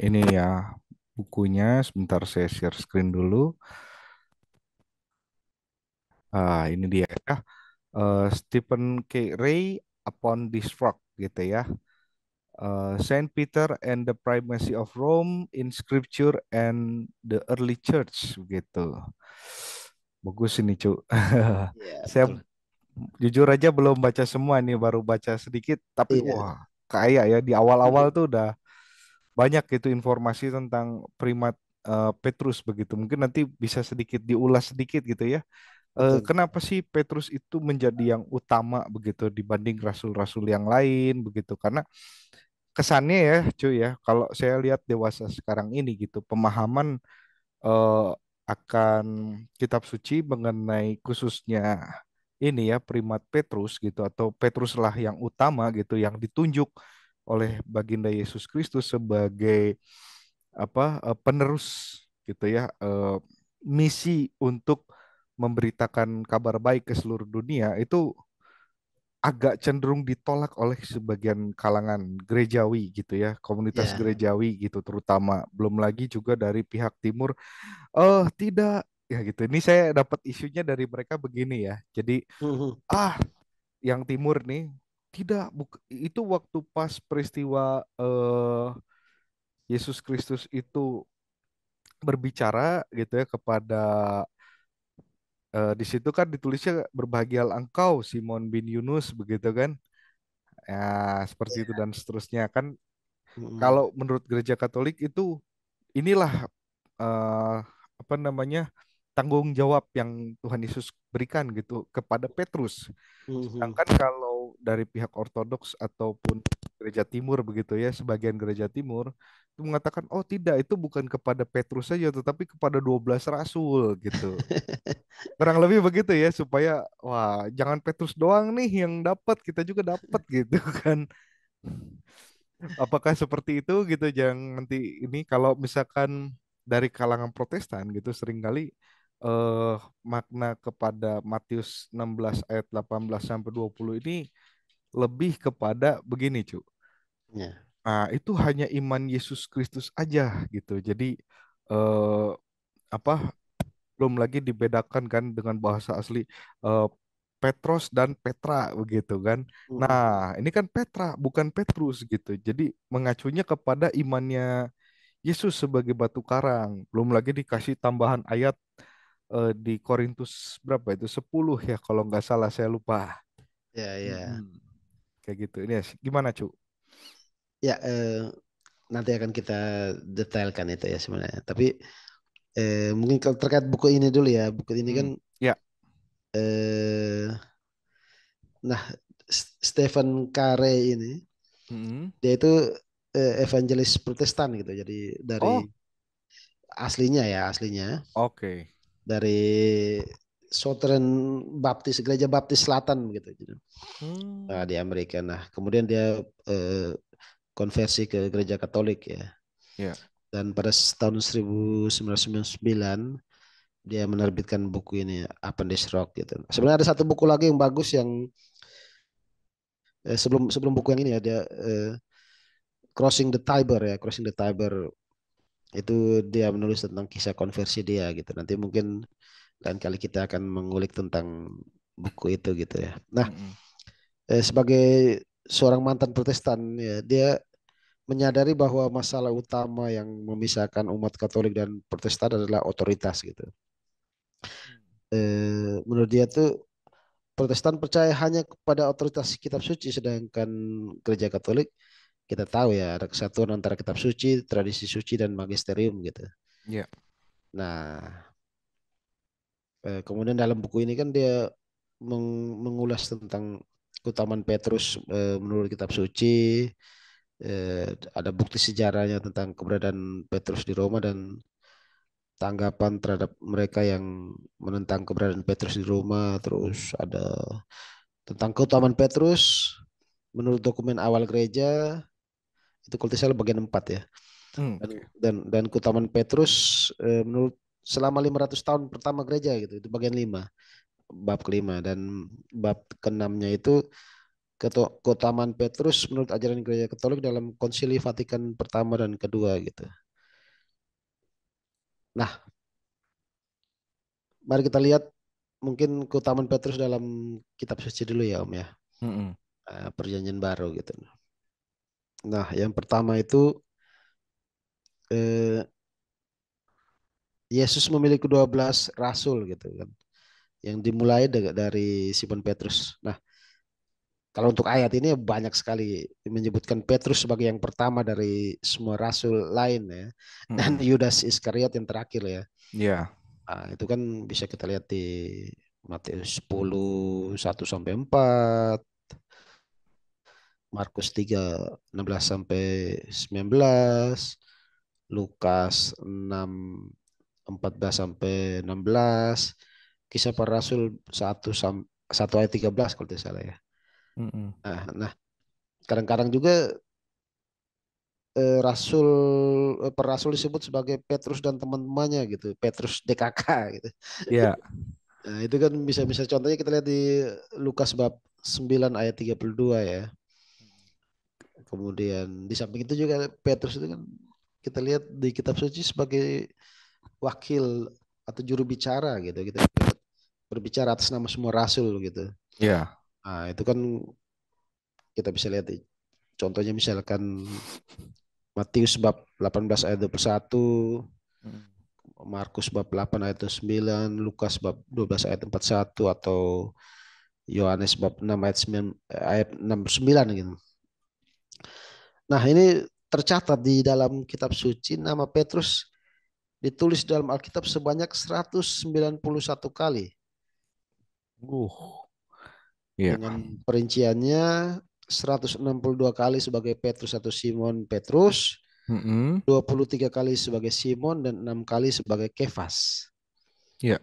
ini ya bukunya. Sebentar saya share screen dulu. Ah, ini dia ya. Uh, Stephen K. Ray upon this rock gitu ya. Uh, Saint Peter and the Primacy of Rome in Scripture and the Early Church gitu Bagus ini, cu Yeah, Saya jujur aja belum baca semua nih, baru baca sedikit tapi yeah. wah, kayak ya di awal-awal iya. tuh udah banyak itu informasi tentang primat uh, Petrus begitu. Mungkin nanti bisa sedikit diulas sedikit gitu ya. Uh, kenapa sih Petrus itu menjadi yang utama begitu dibanding rasul-rasul yang lain begitu? Karena kesannya ya, cuy ya, kalau saya lihat dewasa sekarang ini gitu, pemahaman uh, akan kitab suci mengenai khususnya ini ya primat Petrus gitu atau Petruslah yang utama gitu yang ditunjuk oleh baginda Yesus Kristus sebagai apa eh, penerus gitu ya eh, misi untuk memberitakan kabar baik ke seluruh dunia itu agak cenderung ditolak oleh sebagian kalangan gerejawi gitu ya komunitas yeah. gerejawi gitu terutama belum lagi juga dari pihak timur oh tidak ya gitu ini saya dapat isunya dari mereka begini ya jadi hmm, hmm. ah yang timur nih tidak itu waktu pas peristiwa uh, Yesus Kristus itu berbicara gitu ya kepada uh, di situ kan ditulisnya berbahagialah engkau Simon bin Yunus begitu kan ya seperti yeah. itu iya. dan seterusnya kan hmm kalau menurut gereja Katolik itu inilah uh, apa namanya tanggung jawab yang Tuhan Yesus berikan gitu kepada Petrus mm-hmm. sedangkan kalau dari pihak Ortodoks ataupun gereja timur begitu ya, sebagian gereja timur itu mengatakan oh tidak itu bukan kepada Petrus saja tetapi kepada 12 rasul gitu. Kurang lebih begitu ya supaya wah jangan Petrus doang nih yang dapat, kita juga dapat gitu kan. Apakah seperti itu gitu jangan nanti ini kalau misalkan dari kalangan Protestan gitu seringkali eh makna kepada Matius 16 ayat 18 sampai 20 ini lebih kepada begini, cu. Yeah. Nah, itu hanya iman Yesus Kristus aja gitu. Jadi eh, apa belum lagi dibedakan kan dengan bahasa asli eh, Petros dan Petra begitu kan. Mm. Nah, ini kan Petra bukan Petrus gitu. Jadi mengacunya kepada imannya Yesus sebagai batu karang. Belum lagi dikasih tambahan ayat eh, di Korintus berapa itu sepuluh ya kalau nggak salah saya lupa. Ya, ya. Hmm kayak gitu. Ini gimana, Cu? Ya, eh, nanti akan kita detailkan itu ya sebenarnya. Tapi eh, mungkin kalau terkait buku ini dulu ya. Buku ini hmm. kan ya. Eh, nah, Stephen Carey ini hmm. dia itu eh, evangelis Protestan gitu. Jadi dari oh. aslinya ya, aslinya. Oke. Okay. Dari Southern Baptis, Gereja Baptis Selatan begitu. Gitu. Hmm. Nah, di Amerika. Nah, kemudian dia eh, konversi ke Gereja Katolik ya. Yeah. Dan pada tahun 1999 dia menerbitkan buku ini Appendix Rock gitu. Sebenarnya ada satu buku lagi yang bagus yang eh, sebelum sebelum buku yang ini ada ya, eh, Crossing the Tiber ya, Crossing the Tiber itu dia menulis tentang kisah konversi dia gitu. Nanti mungkin dan kali kita akan mengulik tentang buku itu gitu ya. Nah, eh, sebagai seorang mantan Protestan ya, dia menyadari bahwa masalah utama yang memisahkan umat Katolik dan Protestan adalah otoritas gitu. Mm. Eh, menurut dia tuh Protestan percaya hanya kepada otoritas kitab suci sedangkan gereja Katolik kita tahu ya ada kesatuan antara kitab suci, tradisi suci dan magisterium gitu. Iya. Yeah. Nah, Eh, kemudian dalam buku ini kan dia meng mengulas tentang keutamaan Petrus eh, menurut kitab suci. Eh, ada bukti sejarahnya tentang keberadaan Petrus di Roma dan tanggapan terhadap mereka yang menentang keberadaan Petrus di Roma. Terus ada tentang keutamaan Petrus menurut dokumen awal gereja itu kultisal bagian 4 ya. Hmm. Dan, dan dan keutamaan Petrus eh, menurut selama 500 tahun pertama gereja gitu itu bagian lima bab kelima dan bab keenamnya itu keutamaan Petrus menurut ajaran gereja Katolik dalam konsili Vatikan pertama dan kedua gitu. Nah, mari kita lihat mungkin keutamaan Petrus dalam kitab suci dulu ya Om ya. Mm -hmm. perjanjian baru gitu. Nah, yang pertama itu eh, Yesus memiliki kedua belas rasul gitu kan. Yang dimulai dari Simon Petrus. Nah, kalau untuk ayat ini banyak sekali menyebutkan Petrus sebagai yang pertama dari semua rasul lain ya. Hmm. Dan Yudas Iskariot yang terakhir ya. Iya. Yeah. Nah, itu kan bisa kita lihat di Matius 10 1 sampai 4 Markus 3 16 sampai 19 Lukas 6 14 sampai 16, kisah para rasul 1 1 ayat 13 kalau tidak salah ya. Mm -hmm. Nah, nah kadang-kadang juga eh, rasul eh, para rasul disebut sebagai Petrus dan teman-temannya gitu, Petrus DKK gitu. Iya. Yeah. nah, itu kan bisa-bisa contohnya kita lihat di Lukas bab 9 ayat 32 ya. Kemudian di samping itu juga Petrus itu kan kita lihat di kitab suci sebagai wakil atau juru bicara gitu kita berbicara atas nama semua rasul gitu ya yeah. nah, itu kan kita bisa lihat contohnya misalkan Matius bab 18 ayat 21 hmm. Markus bab 8 ayat 9 Lukas bab 12 ayat 41 atau Yohanes bab 6 ayat 9 ayat 69 gitu. Nah, ini tercatat di dalam kitab suci nama Petrus ditulis dalam Alkitab sebanyak 191 kali. Uh. Yeah. Dengan perinciannya 162 kali sebagai Petrus atau Simon Petrus, mm -hmm. 23 kali sebagai Simon dan 6 kali sebagai Kefas. Iya. Yeah.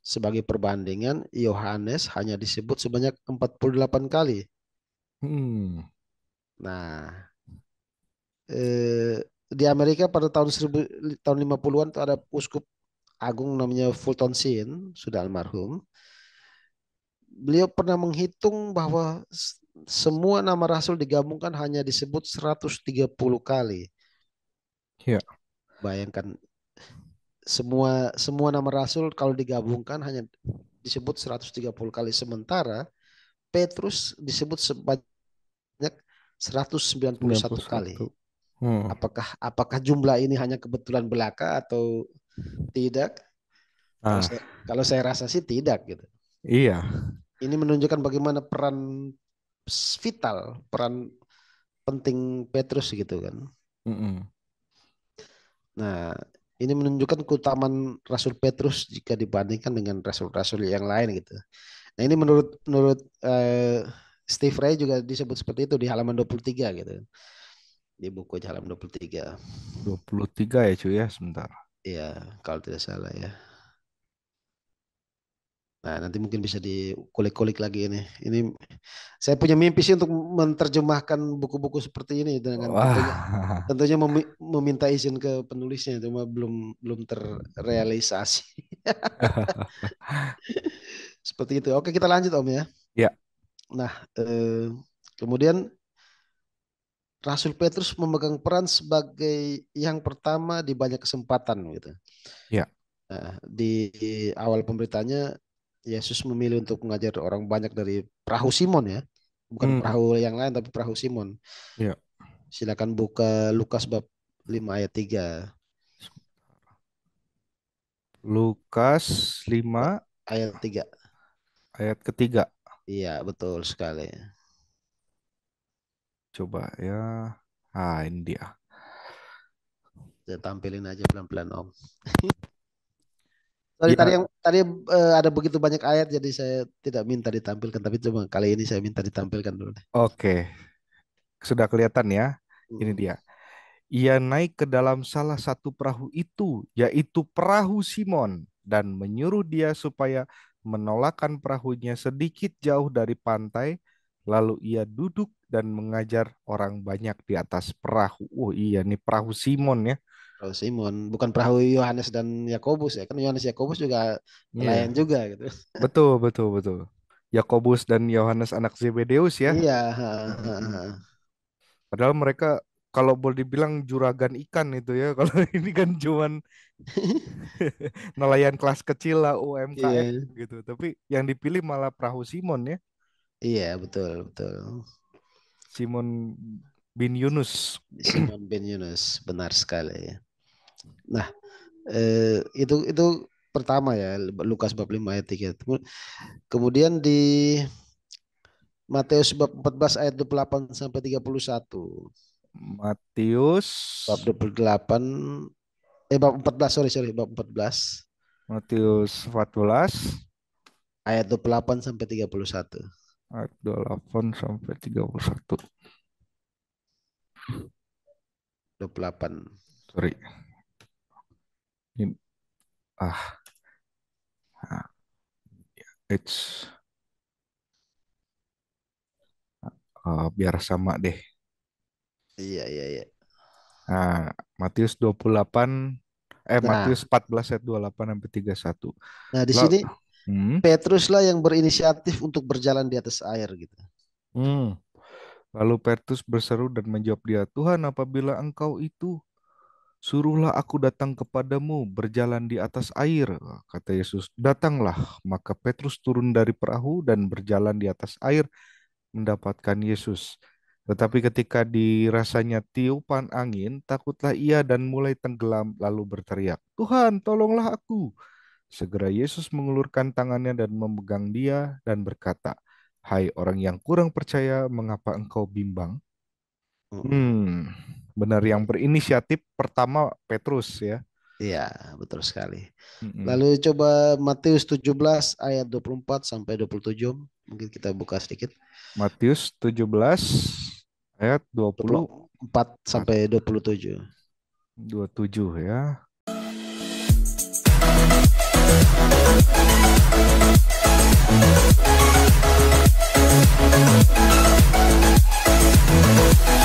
Sebagai perbandingan, Yohanes hanya disebut sebanyak 48 kali. Hmm. Nah, eh, di Amerika pada tahun 1000, tahun 50-an itu ada uskup agung namanya Fulton Sheen, sudah almarhum. Beliau pernah menghitung bahwa semua nama rasul digabungkan hanya disebut 130 kali. Ya. Bayangkan semua semua nama rasul kalau digabungkan hanya disebut 130 kali sementara Petrus disebut sebanyak 191 kali. Hmm. Apakah apakah jumlah ini hanya kebetulan belaka atau tidak? Ah. Kalau, saya, kalau saya rasa sih tidak gitu. Iya. Ini menunjukkan bagaimana peran vital, peran penting Petrus gitu kan. Mm -mm. Nah, ini menunjukkan keutamaan Rasul Petrus jika dibandingkan dengan rasul-rasul yang lain gitu. Nah, ini menurut menurut uh, Steve Ray juga disebut seperti itu di halaman 23 gitu. Di buku halam 23. 23 ya cuy ya, sebentar. Iya, kalau tidak salah ya. Nah, nanti mungkin bisa dikulik-kulik lagi ini. Ini saya punya mimpi sih untuk menerjemahkan buku-buku seperti ini dengan tentunya, tentunya meminta izin ke penulisnya, cuma belum belum terrealisasi. seperti itu. Oke, kita lanjut Om ya. Iya. Nah, eh, kemudian Rasul Petrus memegang peran sebagai yang pertama di banyak kesempatan gitu. Ya. Nah, di awal pemberitanya Yesus memilih untuk mengajar orang banyak dari perahu Simon ya. Bukan hmm. perahu yang lain tapi perahu Simon. Ya. Silakan buka Lukas bab 5 ayat 3. Lukas 5 ayat 3. Ayat ketiga. Iya, betul sekali coba ya. Ah, ini dia. Saya tampilin aja pelan-pelan, Om. Tadi, ya. tadi yang tadi uh, ada begitu banyak ayat jadi saya tidak minta ditampilkan tapi coba kali ini saya minta ditampilkan dulu. Oke. Okay. Sudah kelihatan ya. Hmm. Ini dia. Ia naik ke dalam salah satu perahu itu, yaitu perahu Simon dan menyuruh dia supaya menolakkan perahunya sedikit jauh dari pantai, lalu ia duduk dan mengajar orang banyak di atas perahu. Oh iya nih perahu Simon ya. Perahu Simon, bukan perahu Yohanes dan Yakobus ya. Kan Yohanes Yakobus juga iya. nelayan yeah. juga gitu. Betul, betul, betul. Yakobus dan Yohanes anak Zebedeus ya. Iya. Padahal mereka kalau boleh dibilang juragan ikan itu ya. Kalau ini kan cuman nelayan kelas kecil lah UMKM yeah. gitu. Tapi yang dipilih malah perahu Simon ya. Iya, betul, betul. Simon bin Yunus. Simon bin Yunus, benar sekali. Ya. Nah, eh, itu itu pertama ya Lukas bab 5 ayat 3. Kemudian di Matius bab 14 ayat 28 sampai 31. Matius bab 28 eh bab 14 sorry sorry bab 14. Matius 14 ayat 28 sampai 31 ayat 28 sampai 31. 28. Sorry. Ini, ah. ah. It's uh, biar sama deh. Iya, iya, iya. Nah, Matius 28 eh nah. Matius 14 ayat 28 sampai 31. Nah, di Lalu, sini Hmm. Petruslah yang berinisiatif untuk berjalan di atas air gitu. Hmm. Lalu Petrus berseru dan menjawab dia, Tuhan apabila engkau itu, suruhlah aku datang kepadamu berjalan di atas air. Kata Yesus, datanglah. Maka Petrus turun dari perahu dan berjalan di atas air mendapatkan Yesus. Tetapi ketika dirasanya tiupan angin, takutlah ia dan mulai tenggelam lalu berteriak, Tuhan tolonglah aku. Segera Yesus mengulurkan tangannya dan memegang dia dan berkata, Hai orang yang kurang percaya, mengapa engkau bimbang? Hmm, hmm benar yang berinisiatif pertama Petrus ya. Iya, betul sekali. hmm Lalu coba Matius 17 ayat 24 sampai 27. Mungkin kita buka sedikit. Matius 17 ayat 24 sampai 27. 27 ya. We'll